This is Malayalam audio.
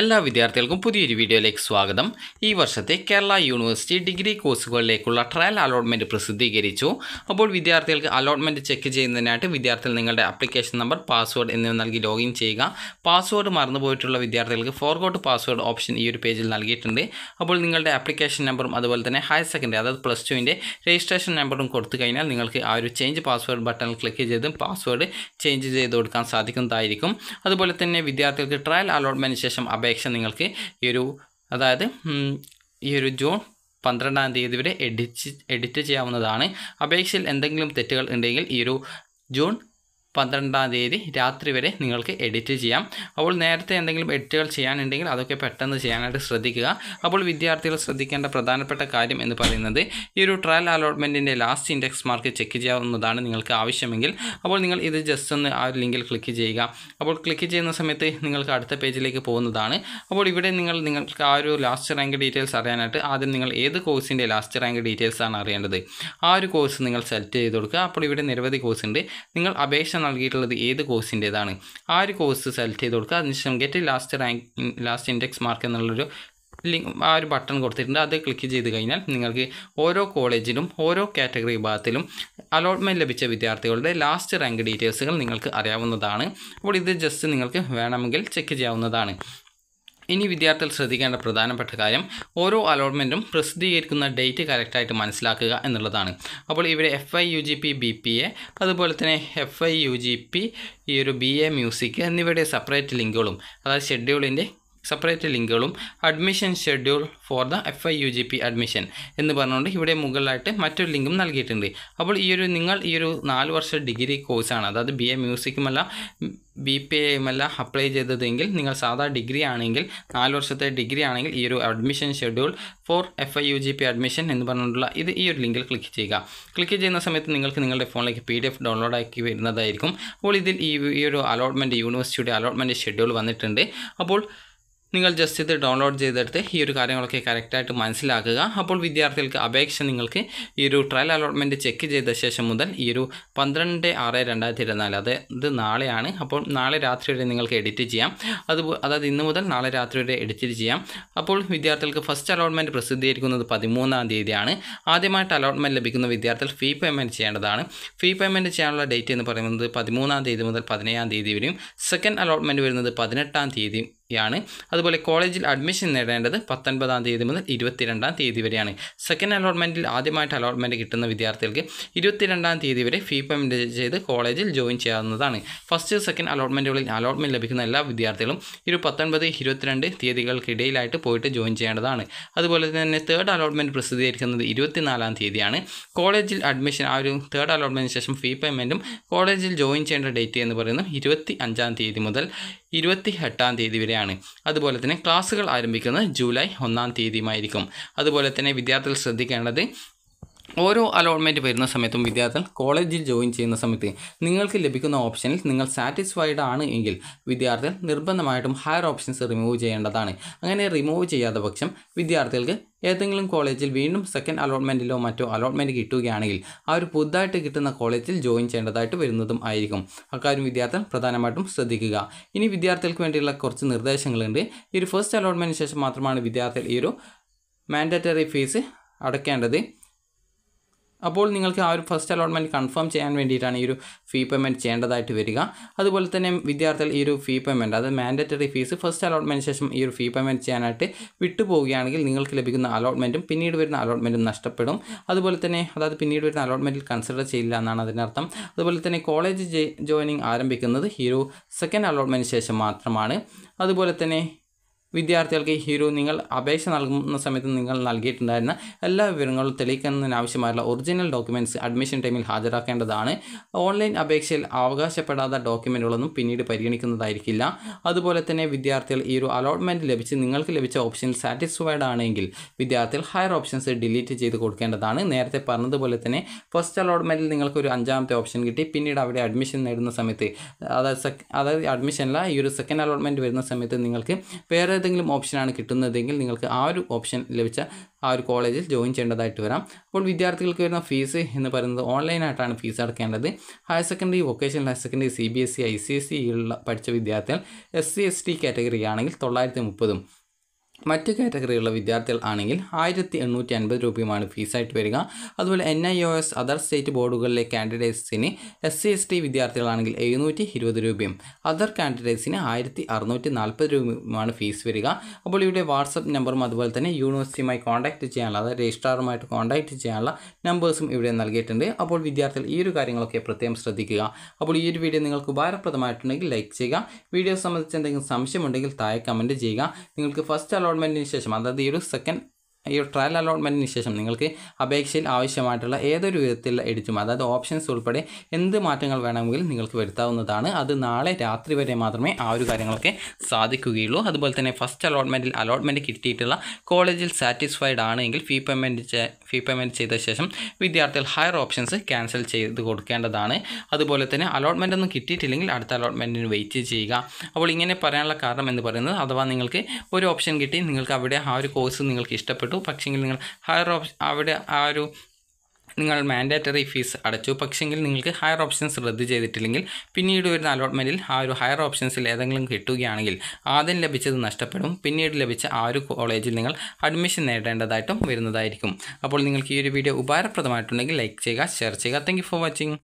എല്ലാ വിദ്യാർത്ഥികൾക്കും പുതിയൊരു വീഡിയോയിലേക്ക് സ്വാഗതം ഈ വർഷത്തെ കേരള യൂണിവേഴ്സിറ്റി ഡിഗ്രി കോഴ്സുകളിലേക്കുള്ള ട്രയൽ അലോട്ട്മെൻറ്റ് പ്രസിദ്ധീകരിച്ചു അപ്പോൾ വിദ്യാർത്ഥികൾക്ക് അലോട്ട്മെൻറ്റ് ചെക്ക് ചെയ്യുന്നതിനായിട്ട് വിദ്യാർത്ഥികൾ നിങ്ങളുടെ അപ്ലിക്കേഷൻ നമ്പർ പാസ്വേഡ് എന്നിവ നൽകി ലോഗിൻ ചെയ്യുക പാസ്വേഡ് മറന്നുപോയിട്ടുള്ള വിദ്യാർത്ഥികൾക്ക് ഫോർഗോട്ട് പാസ്വേഡ് ഓപ്ഷൻ ഈ ഒരു പേജിൽ നൽകിയിട്ടുണ്ട് അപ്പോൾ നിങ്ങളുടെ അപ്ലിക്കേഷൻ നമ്പറും അതുപോലെ തന്നെ ഹയർ സെക്കൻഡറി അതായത് പ്ലസ് ടുവിൻ്റെ രജിസ്ട്രേഷൻ നമ്പറും കൊടുത്തു കഴിഞ്ഞാൽ നിങ്ങൾക്ക് ആ ഒരു ചേഞ്ച് പാസ്വേഡ് ബട്ടണിൽ ക്ലിക്ക് ചെയ്ത് പാസ്വേഡ് ചേഞ്ച് ചെയ്ത് കൊടുക്കാൻ സാധിക്കുന്നതായിരിക്കും അതുപോലെ തന്നെ വിദ്യാർത്ഥികൾക്ക് ട്രയൽ അലോട്ട്മെൻറ്റിന് ശേഷം അപേക്ഷ നിങ്ങൾക്ക് ഈ ഒരു അതായത് ഈ ഒരു ജൂൺ പന്ത്രണ്ടാം തീയതി വരെ എഡിറ്റ് എഡിറ്റ് ചെയ്യാവുന്നതാണ് അപേക്ഷയിൽ എന്തെങ്കിലും തെറ്റുകൾ ഉണ്ടെങ്കിൽ ഈ ഒരു ജൂൺ പന്ത്രണ്ടാം തീയതി രാത്രി വരെ നിങ്ങൾക്ക് എഡിറ്റ് ചെയ്യാം അപ്പോൾ നേരത്തെ എന്തെങ്കിലും എഡിറ്റുകൾ ചെയ്യാനുണ്ടെങ്കിൽ അതൊക്കെ പെട്ടെന്ന് ചെയ്യാനായിട്ട് ശ്രദ്ധിക്കുക അപ്പോൾ വിദ്യാർത്ഥികൾ ശ്രദ്ധിക്കേണ്ട പ്രധാനപ്പെട്ട കാര്യം എന്ന് പറയുന്നത് ഈ ഒരു ട്രയൽ അലോട്ട്മെൻറ്റിൻ്റെ ലാസ്റ്റ് ഇൻഡെക്സ് മാർക്ക് ചെക്ക് ചെയ്യാവുന്നതാണ് നിങ്ങൾക്ക് ആവശ്യമെങ്കിൽ അപ്പോൾ നിങ്ങൾ ഇത് ജസ്റ്റ് ഒന്ന് ആ ഒരു ലിങ്കിൽ ക്ലിക്ക് ചെയ്യുക അപ്പോൾ ക്ലിക്ക് ചെയ്യുന്ന സമയത്ത് നിങ്ങൾക്ക് അടുത്ത പേജിലേക്ക് പോകുന്നതാണ് അപ്പോൾ ഇവിടെ നിങ്ങൾ നിങ്ങൾക്ക് ആ ഒരു ലാസ്റ്റ് റാങ്ക് ഡീറ്റെയിൽസ് അറിയാനായിട്ട് ആദ്യം നിങ്ങൾ ഏത് കോഴ്സിൻ്റെ ലാസ്റ്റ് റാങ്ക് ഡീറ്റെയിൽസ് ആണ് അറിയേണ്ടത് ആ ഒരു കോഴ്സ് നിങ്ങൾ സെലക്ട് ചെയ്ത് കൊടുക്കുക അപ്പോൾ ഇവിടെ നിരവധി കോഴ്സ് ഉണ്ട് നിങ്ങൾ അപേക്ഷ നൽകിയിട്ടുള്ളത് ഏത് കോഴ്സിൻ്റേതാണ് ആ ഒരു കോഴ്സ് സെലക്ട് ചെയ്ത് കൊടുക്കുക അതിനുശേഷം get last rank last index mark എന്നുള്ളൊരു ലിങ്ക് ആ ഒരു ബട്ടൺ കൊടുത്തിട്ടുണ്ട് അത് ക്ലിക്ക് ചെയ്ത് കഴിഞ്ഞാൽ നിങ്ങൾക്ക് ഓരോ കോളേജിലും ഓരോ കാറ്റഗറി വിഭാഗത്തിലും അലോട്ട്മെൻറ്റ് ലഭിച്ച വിദ്യാർത്ഥികളുടെ ലാസ്റ്റ് റാങ്ക് ഡീറ്റെയിൽസുകൾ നിങ്ങൾക്ക് അറിയാവുന്നതാണ് അപ്പോൾ ഇത് ജസ്റ്റ് നിങ്ങൾക്ക് വേണമെങ്കിൽ ചെക്ക് ചെയ്യാവുന്നതാണ് ഇനി വിദ്യാർത്ഥികൾ ശ്രദ്ധിക്കേണ്ട പ്രധാനപ്പെട്ട കാര്യം ഓരോ അലോട്ട്മെൻറ്റും പ്രസിദ്ധീകരിക്കുന്ന ഡേറ്റ് കറക്റ്റായിട്ട് മനസ്സിലാക്കുക എന്നുള്ളതാണ് അപ്പോൾ ഇവിടെ F I U G P B P A അതുപോലെ തന്നെ F I U G P ഈ ഒരു ബി എ മ്യൂസിക് എന്നിവയുടെ സെപ്പറേറ്റ് ലിങ്കുകളും അതായത് ഷെഡ്യൂളിൻ്റെ സെപ്പറേറ്റ് ലിങ്കുകളും admission schedule for the F I U G P admission എന്ന് പറഞ്ഞുകൊണ്ട് ഇവിടെ മുകളിലായിട്ട് മറ്റൊരു ലിങ്കും നൽകിയിട്ടുണ്ട് അപ്പോൾ ഈ ഒരു നിങ്ങൾ ഈ ഒരു നാല് വർഷ ഡിഗ്രി കോഴ്സാണ് അതായത് ബി എ മ്യൂസിക്കുമല്ല ബി പി എയുമല്ല അപ്ലൈ ചെയ്തതെങ്കിൽ നിങ്ങൾ സാധാ ഡിഗ്രി ആണെങ്കിൽ നാല് വർഷത്തെ ഡിഗ്രി ആണെങ്കിൽ ഈ ഒരു admission schedule for F I U G P admission എന്ന് പറഞ്ഞിട്ടുള്ള ഇത് ഈ ഒരു ലിങ്കിൽ ക്ലിക്ക് ചെയ്യുക ക്ലിക്ക് ചെയ്യുന്ന സമയത്ത് നിങ്ങൾക്ക് നിങ്ങളുടെ ഫോണിലേക്ക് പി ഡി എഫ് ഡൗൺലോഡ് ആക്കി വരുന്നതായിരിക്കും അപ്പോൾ ഇതിൽ ഈ ഒരു അലോട്ട്മെൻറ്റ് യൂണിവേഴ്സിറ്റിയുടെ അലോട്ട്മെൻറ്റ് ഷെഡ്യൂൾ വന്നിട്ടുണ്ട് അപ്പോൾ നിങ്ങൾ ജസ്റ്റ് ഇത് ഡൗൺലോഡ് ചെയ്തെടുത്ത് ഈ ഒരു കാര്യങ്ങളൊക്കെ കറക്റ്റായിട്ട് മനസ്സിലാക്കുക അപ്പോൾ വിദ്യാർത്ഥികൾക്ക് അപേക്ഷ നിങ്ങൾക്ക് ഈ ഒരു ട്രയൽ അലോട്ട്മെൻറ്റ് ചെക്ക് ചെയ്ത ശേഷം മുതൽ ഈ ഒരു പന്ത്രണ്ട് ആറ് രണ്ടായിരത്തി ഇരുപത്തിനാല് അത് ഇത് നാളെയാണ് അപ്പോൾ നാളെ രാത്രി വരെ നിങ്ങൾക്ക് എഡിറ്റ് ചെയ്യാം അത് അതായത് ഇന്ന് മുതൽ നാളെ രാത്രി വരെ എഡിറ്റ് ചെയ്യാം അപ്പോൾ വിദ്യാർത്ഥികൾക്ക് ഫസ്റ്റ് അലോട്ട്മെൻറ്റ് പ്രസിദ്ധീകരിക്കുന്നത് പതിമൂന്നാം തീയതിയാണ് ആദ്യമായിട്ട് അലോട്ട്മെൻറ്റ് ലഭിക്കുന്ന വിദ്യാർത്ഥികൾ ഫീ പേയ്മെൻറ്റ് ചെയ്യേണ്ടതാണ് ഫീ പേയ്മെൻറ്റ് ചെയ്യാനുള്ള ഡേറ്റ് എന്ന് പറയുന്നത് പതിമൂന്നാം തീയതി മുതൽ പതിനേഴാം തീയതി വരെയും സെക്കൻഡ് അലോട്ട്മെൻറ്റ് വരുന്നത് പതിനെട്ടാം തീയതി ാണ് അതുപോലെ കോളേജിൽ അഡ്മിഷൻ നേടേണ്ടത് പത്തൊൻപതാം തീയതി മുതൽ ഇരുപത്തിരണ്ടാം തീയതി വരെയാണ് സെക്കൻഡ് അലോട്ട്മെൻറ്റിൽ ആദ്യമായിട്ട് അലോട്ട്മെൻറ്റ് കിട്ടുന്ന വിദ്യാർത്ഥികൾക്ക് ഇരുപത്തിരണ്ടാം തീയതി വരെ ഫീ പേയ്മെൻറ്റ് ചെയ്ത് കോളേജിൽ ജോയിൻ ചെയ്യാവുന്നതാണ് ഫസ്റ്റ് സെക്കൻഡ് അലോട്ട്മെൻറ്റുകളിൽ അലോട്ട്മെൻറ്റ് ലഭിക്കുന്ന എല്ലാ വിദ്യാർത്ഥികളും ഇരു പത്തൊൻപത് ഇരുപത്തിരണ്ട് തീയതികൾക്കിടയിലായിട്ട് പോയിട്ട് ജോയിൻ ചെയ്യേണ്ടതാണ് അതുപോലെ തന്നെ തേർഡ് അലോട്ട്മെൻറ്റ് പ്രസിദ്ധീകരിക്കുന്നത് ഇരുപത്തിനാലാം തീയതിയാണ് കോളേജിൽ അഡ്മിഷൻ ആ ഒരു തേർഡ് അലോട്ട്മെൻറ്റിന് ശേഷം ഫീ പേയ്മെൻറ്റും കോളേജിൽ ജോയിൻ ചെയ്യേണ്ട ഡേറ്റ് എന്ന് പറയുന്നത് ഇരുപത്തി അഞ്ചാം തീയതി മുതൽ ഇരുപത്തി എട്ടാം തീയതി വരെയാണ് തീയതിയാണ് അതുപോലെ തന്നെ ക്ലാസ്സുകൾ ആരംഭിക്കുന്നത് ജൂലൈ ഒന്നാം തീയതിയുമായിരിക്കും അതുപോലെ തന്നെ വിദ്യാർത്ഥികൾ ശ്രദ്ധിക്കേണ്ടത് ഓരോ അലോട്ട്മെൻറ്റ് വരുന്ന സമയത്തും വിദ്യാർത്ഥികൾ കോളേജിൽ ജോയിൻ ചെയ്യുന്ന സമയത്ത് നിങ്ങൾക്ക് ലഭിക്കുന്ന ഓപ്ഷനിൽ നിങ്ങൾ സാറ്റിസ്ഫൈഡ് ആണ് എങ്കിൽ വിദ്യാർത്ഥികൾ നിർബന്ധമായിട്ടും ഹയർ ഓപ്ഷൻസ് റിമൂവ് ചെയ്യേണ്ടതാണ് അങ്ങനെ റിമൂവ് ചെയ്യാത്ത പക്ഷം വിദ്യാർത്ഥികൾക്ക് ഏതെങ്കിലും കോളേജിൽ വീണ്ടും സെക്കൻഡ് അലോട്ട്മെൻറ്റിലോ മറ്റോ അലോട്ട്മെൻറ്റ് കിട്ടുകയാണെങ്കിൽ ആ ഒരു പുതുതായിട്ട് കിട്ടുന്ന കോളേജിൽ ജോയിൻ ചെയ്യേണ്ടതായിട്ട് വരുന്നതും ആയിരിക്കും അക്കാര്യം വിദ്യാർത്ഥികൾ പ്രധാനമായിട്ടും ശ്രദ്ധിക്കുക ഇനി വിദ്യാർത്ഥികൾക്ക് വേണ്ടിയുള്ള കുറച്ച് നിർദ്ദേശങ്ങളുണ്ട് ഈ ഒരു ഫസ്റ്റ് അലോട്ട്മെൻറ്റിന് ശേഷം മാത്രമാണ് വിദ്യാർത്ഥികൾ ഈ ഒരു മാൻഡറ്ററി ഫീസ് അടയ്ക്കേണ്ടത് അപ്പോൾ നിങ്ങൾക്ക് ആ ഒരു ഫസ്റ്റ് അലോട്ട്മെൻറ്റ് കൺഫേം ചെയ്യാൻ വേണ്ടിയിട്ടാണ് ഈ ഒരു ഫീ പേയ്മെൻറ്റ് ചെയ്യേണ്ടതായിട്ട് വരിക അതുപോലെ തന്നെ വിദ്യാർത്ഥികൾ ഈ ഒരു ഫീ പേയ്മെൻറ്റ് അത് മാൻഡറ്ററി ഫീസ് ഫസ്റ്റ് അലോട്ട്മെൻറ്റ് ശേഷം ഈ ഒരു ഫീ പേയ്മെൻറ്റ് ചെയ്യാനായിട്ട് വിട്ടുപോവുകയാണെങ്കിൽ നിങ്ങൾക്ക് ലഭിക്കുന്ന അലോട്ട്മെൻറ്റും പിന്നീട് വരുന്ന അലോട്ട്മെൻറ്റും നഷ്ടപ്പെടും അതുപോലെ തന്നെ അതായത് പിന്നീട് വരുന്ന അലോട്ട്മെൻറ്റിൽ കൺസിഡർ ചെയ്യില്ല എന്നാണ് അതിനർത്ഥം അതുപോലെ തന്നെ കോളേജ് ജോയിനിങ് ആരംഭിക്കുന്നത് ഈ ഒരു സെക്കൻഡ് അലോട്ട്മെൻറ്റ് ശേഷം മാത്രമാണ് അതുപോലെ തന്നെ വിദ്യാർത്ഥികൾക്ക് ഈ ഹീറോ നിങ്ങൾ അപേക്ഷ നൽകുന്ന സമയത്ത് നിങ്ങൾ നൽകിയിട്ടുണ്ടായിരുന്ന എല്ലാ വിവരങ്ങളും തെളിയിക്കുന്നതിനാവശ്യമായുള്ള ഒറിജിനൽ ഡോക്യുമെൻറ്റ്സ് അഡ്മിഷൻ ടൈമിൽ ഹാജരാക്കേണ്ടതാണ് ഓൺലൈൻ അപേക്ഷയിൽ അവകാശപ്പെടാത്ത ഡോക്യുമെൻറ്റുകളൊന്നും പിന്നീട് പരിഗണിക്കുന്നതായിരിക്കില്ല അതുപോലെ തന്നെ വിദ്യാർത്ഥികൾ ഈ ഒരു അലോട്ട്മെൻറ്റ് ലഭിച്ച് നിങ്ങൾക്ക് ലഭിച്ച ഓപ്ഷൻ സാറ്റിസ്ഫൈഡ് ആണെങ്കിൽ വിദ്യാർത്ഥികൾ ഹയർ ഓപ്ഷൻസ് ഡിലീറ്റ് ചെയ്ത് കൊടുക്കേണ്ടതാണ് നേരത്തെ പറഞ്ഞതുപോലെ തന്നെ ഫസ്റ്റ് അലോട്ട്മെൻറ്റിൽ നിങ്ങൾക്ക് ഒരു അഞ്ചാമത്തെ ഓപ്ഷൻ കിട്ടി പിന്നീട് അവിടെ അഡ്മിഷൻ നേടുന്ന സമയത്ത് അതായത് അതായത് അഡ്മിഷനല്ല ഈ ഒരു സെക്കൻഡ് അലോട്ട്മെൻറ്റ് വരുന്ന സമയത്ത് നിങ്ങൾക്ക് വേറെ ഏതെങ്കിലും ഓപ്ഷനാണ് കിട്ടുന്നതെങ്കിൽ നിങ്ങൾക്ക് ആ ഒരു ഓപ്ഷൻ ലഭിച്ച ആ ഒരു കോളേജിൽ ജോയിൻ ചെയ്യേണ്ടതായിട്ട് വരാം അപ്പോൾ വിദ്യാർത്ഥികൾക്ക് വരുന്ന ഫീസ് എന്ന് പറയുന്നത് ഓൺലൈനായിട്ടാണ് ഫീസ് അടക്കേണ്ടത് higher secondary vocational higher secondary C B S C I C S C ഉള്ള പഠിച്ച വിദ്യാർത്ഥികൾ S C S T category ആണെങ്കിൽ തൊള്ളായിരത്തി മുപ്പതും മറ്റ് കാറ്റഗറിയിലുള്ള വിദ്യാർത്ഥികൾ ആണെങ്കിൽ ആയിരത്തി എണ്ണൂറ്റി അൻപത് രൂപയുമാണ് ഫീസായിട്ട് വരിക അതുപോലെ N I O S other state ബോർഡുകളിലെ കാൻഡിഡേറ്റ്സിന് എസ് സി എസ് ടി വിദ്യാർത്ഥികളാണെങ്കിൽ എഴുന്നൂറ്റി ഇരുപത് രൂപയും അതർ കാൻഡിഡേറ്റ്സിന് ആയിരത്തി അറുന്നൂറ്റി നാൽപ്പത് രൂപയുമാണ് ഫീസ് വരിക അപ്പോൾ ഇവിടെ വാട്സപ്പ് നമ്പറും അതുപോലെ തന്നെ യൂണിവേഴ്സിറ്റിയുമായി കോൺടാക്റ്റ് ചെയ്യാനുള്ള അതായത് രജിസ്ട്രാറുമായിട്ട് കോൺടാക്റ്റ് ചെയ്യാനുള്ള നമ്പേഴ്സും ഇവിടെ നൽകിയിട്ടുണ്ട് അപ്പോൾ വിദ്യാർത്ഥികൾ ഈ ഒരു കാര്യങ്ങളൊക്കെ പ്രത്യേകം ശ്രദ്ധിക്കുക അപ്പോൾ ഈ ഒരു വീഡിയോ നിങ്ങൾക്ക് ഉപകാരപ്രദമായിട്ടുണ്ടെങ്കിൽ ലൈക്ക് ചെയ്യുക വീഡിയോ സംബന്ധിച്ച് എന്തെങ്കിലും സംശയമുണ്ടെങ്കിൽ താഴെ കമൻറ്റ് ചെയ്യുക നിങ്ങൾക്ക് ഫസ്റ്റ് ഗവൺമെൻറ്റിന് ശേഷം അതായത് ഈ ഒരു സെക്കൻഡ് ഈ ട്രയൽ അലോട്ട്മെൻറ്റിന് ശേഷം നിങ്ങൾക്ക് അപേക്ഷയിൽ ആവശ്യമായിട്ടുള്ള ഏതൊരു വിധത്തിലുള്ള എഡിറ്റും അതായത് ഓപ്ഷൻസ് ഉൾപ്പെടെ എന്ത് മാറ്റങ്ങൾ വേണമെങ്കിലും നിങ്ങൾക്ക് വരുത്താവുന്നതാണ് അത് നാളെ രാത്രി വരെ മാത്രമേ ആ ഒരു കാര്യങ്ങളൊക്കെ സാധിക്കുകയുള്ളൂ അതുപോലെ തന്നെ ഫസ്റ്റ് അലോട്ട്മെൻറ്റിൽ അലോട്ട്മെൻറ്റ് കിട്ടിയിട്ടുള്ള കോളേജിൽ സാറ്റിസ്ഫൈഡ് ആണെങ്കിൽ ഫീ പേയ്മെൻറ്റ് ഫീ പേയ്മെൻറ്റ് ചെയ്ത ശേഷം വിദ്യാർത്ഥികൾ ഹയർ ഓപ്ഷൻസ് ക്യാൻസൽ ചെയ്ത് കൊടുക്കേണ്ടതാണ് അതുപോലെ തന്നെ അലോട്ട്മെൻ്റ് ഒന്നും കിട്ടിയിട്ടില്ലെങ്കിൽ അടുത്ത അലോട്ട്മെൻറ്റിന് വെയിറ്റ് ചെയ്യുക അപ്പോൾ ഇങ്ങനെ പറയാനുള്ള കാരണം എന്ന് പറയുന്നത് അഥവാ നിങ്ങൾക്ക് ഒരു ഓപ്ഷൻ കിട്ടി നിങ്ങൾക്ക് അവിടെ ആ ഒരു കോഴ്സ് നിങ്ങൾക്ക് ഇഷ്ടപ്പെട്ടു ആവശ്യപ്പെട്ടു പക്ഷേങ്കിൽ നിങ്ങൾ ഹയർ ഓപ്ഷൻ അവിടെ ആ ഒരു നിങ്ങൾ മാൻഡേറ്ററി ഫീസ് അടച്ചു പക്ഷേങ്കിൽ നിങ്ങൾക്ക് ഹയർ ഓപ്ഷൻസ് റദ്ദ് ചെയ്തിട്ടില്ലെങ്കിൽ പിന്നീട് വരുന്ന അലോട്ട്മെൻറ്റിൽ ആ ഒരു ഹയർ ഓപ്ഷൻസിൽ ഏതെങ്കിലും കിട്ടുകയാണെങ്കിൽ ആദ്യം ലഭിച്ചത് നഷ്ടപ്പെടും പിന്നീട് ലഭിച്ച ആ ഒരു കോളേജിൽ നിങ്ങൾ അഡ്മിഷൻ നേടേണ്ടതായിട്ടും വരുന്നതായിരിക്കും അപ്പോൾ നിങ്ങൾക്ക് ഈ ഒരു വീഡിയോ ഉപകാരപ്രദമായിട്ടുണ്ടെങ്കിൽ ലൈക്ക് ചെയ്യുക ഷെയർ ചെയ്യുക താങ്ക് ഫോർ വാച്ചിങ്